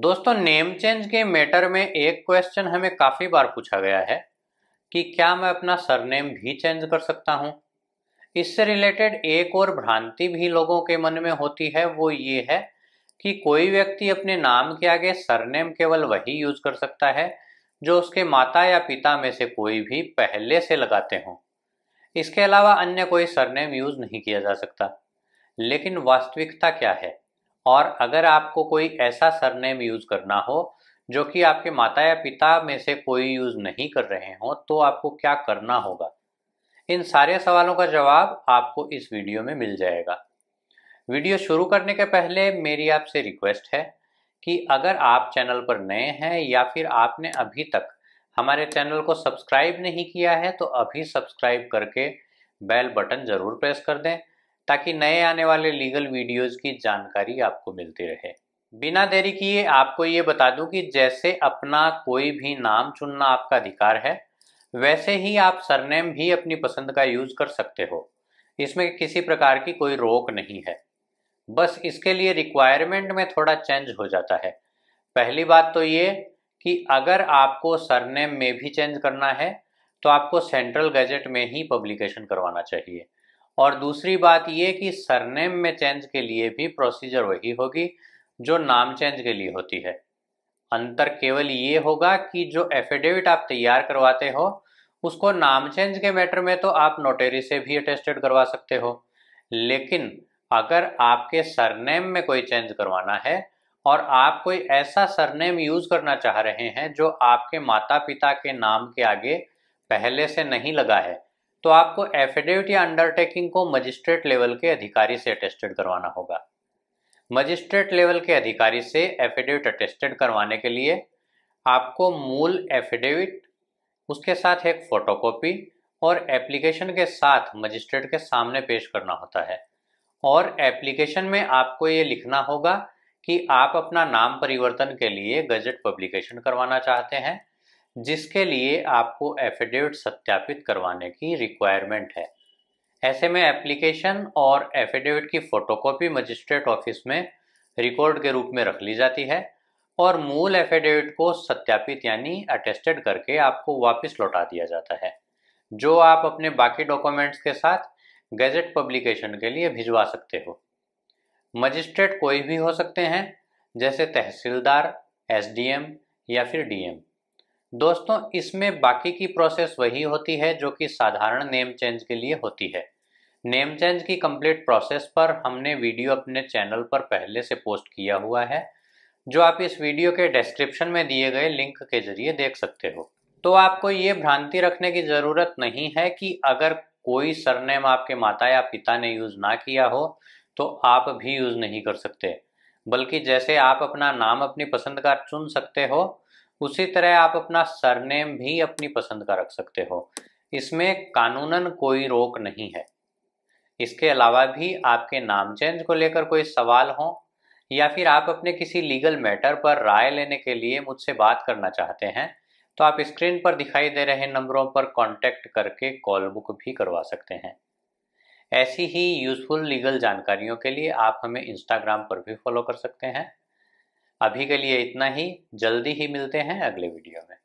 दोस्तों name change के matter में एक क्वेश्चन हमें काफ़ी बार पूछा गया है कि क्या मैं अपना सरनेम भी चेंज कर सकता हूं? इससे रिलेटेड एक और भ्रांति भी लोगों के मन में होती है वो ये है कि कोई व्यक्ति अपने नाम के आगे सरनेम केवल वही यूज कर सकता है जो उसके माता या पिता में से कोई भी पहले से लगाते हों इसके अलावा अन्य कोई सरनेम यूज नहीं किया जा सकता लेकिन वास्तविकता क्या है और अगर आपको कोई ऐसा सरनेम यूज़ करना हो जो कि आपके माता या पिता में से कोई यूज़ नहीं कर रहे हों तो आपको क्या करना होगा इन सारे सवालों का जवाब आपको इस वीडियो में मिल जाएगा वीडियो शुरू करने के पहले मेरी आपसे रिक्वेस्ट है कि अगर आप चैनल पर नए हैं या फिर आपने अभी तक हमारे चैनल को सब्सक्राइब नहीं किया है तो अभी सब्सक्राइब करके बेल बटन ज़रूर प्रेस कर दें ताकि नए आने वाले लीगल वीडियोस की जानकारी आपको मिलती रहे बिना देरी किए आपको ये बता दूं कि जैसे अपना कोई भी नाम चुनना आपका अधिकार है वैसे ही आप सरनेम भी अपनी पसंद का यूज़ कर सकते हो इसमें किसी प्रकार की कोई रोक नहीं है बस इसके लिए रिक्वायरमेंट में थोड़ा चेंज हो जाता है पहली बात तो ये कि अगर आपको सरनेम में भी चेंज करना है तो आपको सेंट्रल गैजेट में ही पब्लिकेशन करवाना चाहिए और दूसरी बात ये कि सरनेम में चेंज के लिए भी प्रोसीजर वही होगी जो नाम चेंज के लिए होती है अंतर केवल ये होगा कि जो एफिडेविट आप तैयार करवाते हो उसको नाम चेंज के मैटर में तो आप नोटेरी से भी अटेस्टेड करवा सकते हो लेकिन अगर आपके सरनेम में कोई चेंज करवाना है और आप कोई ऐसा सरनेम यूज़ करना चाह रहे हैं जो आपके माता पिता के नाम के आगे पहले से नहीं लगा है तो आपको एफिडेविट या अंडरटेकिंग को मजिस्ट्रेट लेवल के अधिकारी से अटेस्टेड करवाना होगा मजिस्ट्रेट लेवल के अधिकारी से एफिडेविट अटेस्टेड करवाने के लिए आपको मूल एफिडेविट उसके साथ एक फोटोकॉपी और एप्लीकेशन के साथ मजिस्ट्रेट के सामने पेश करना होता है और एप्लीकेशन में आपको ये लिखना होगा कि आप अपना नाम परिवर्तन के लिए गजट पब्लिकेशन करवाना चाहते हैं जिसके लिए आपको एफिडेविट सत्यापित करवाने की रिक्वायरमेंट है ऐसे में एप्लीकेशन और एफिडेविट की फोटोकॉपी मजिस्ट्रेट ऑफिस में रिकॉर्ड के रूप में रख ली जाती है और मूल एफिडेविट को सत्यापित यानी अटेस्टेड करके आपको वापस लौटा दिया जाता है जो आप अपने बाकी डॉक्यूमेंट्स के साथ गैजेट पब्लिकेशन के लिए भिजवा सकते हो मजिस्ट्रेट कोई भी हो सकते हैं जैसे तहसीलदार एसडीएम या फिर डीएम दोस्तों इसमें बाकी की प्रोसेस वही होती है जो कि साधारण नेम चेंज के लिए होती है नेम चेंज की कंप्लीट प्रोसेस पर हमने वीडियो अपने चैनल पर पहले से पोस्ट किया हुआ है जो आप इस वीडियो के डिस्क्रिप्शन में दिए गए लिंक के जरिए देख सकते हो तो आपको ये भ्रांति रखने की ज़रूरत नहीं है कि अगर कोई सरनेम आपके माता या पिता ने यूज़ ना किया हो तो आप भी यूज़ नहीं कर सकते बल्कि जैसे आप अपना नाम अपनी पसंद का चुन सकते हो उसी तरह आप अपना सरनेम भी अपनी पसंद का रख सकते हो इसमें कानूनन कोई रोक नहीं है इसके अलावा भी आपके नाम चेंज को लेकर कोई सवाल हो या फिर आप अपने किसी लीगल मैटर पर राय लेने के लिए मुझसे बात करना चाहते हैं तो आप स्क्रीन पर दिखाई दे रहे नंबरों पर कॉन्टैक्ट करके कॉल बुक भी करवा सकते हैं ऐसी ही यूजफुल लीगल जानकारियों के लिए आप हमें इंस्टाग्राम पर भी फॉलो कर सकते हैं अभी के लिए इतना ही जल्दी ही मिलते हैं अगले वीडियो में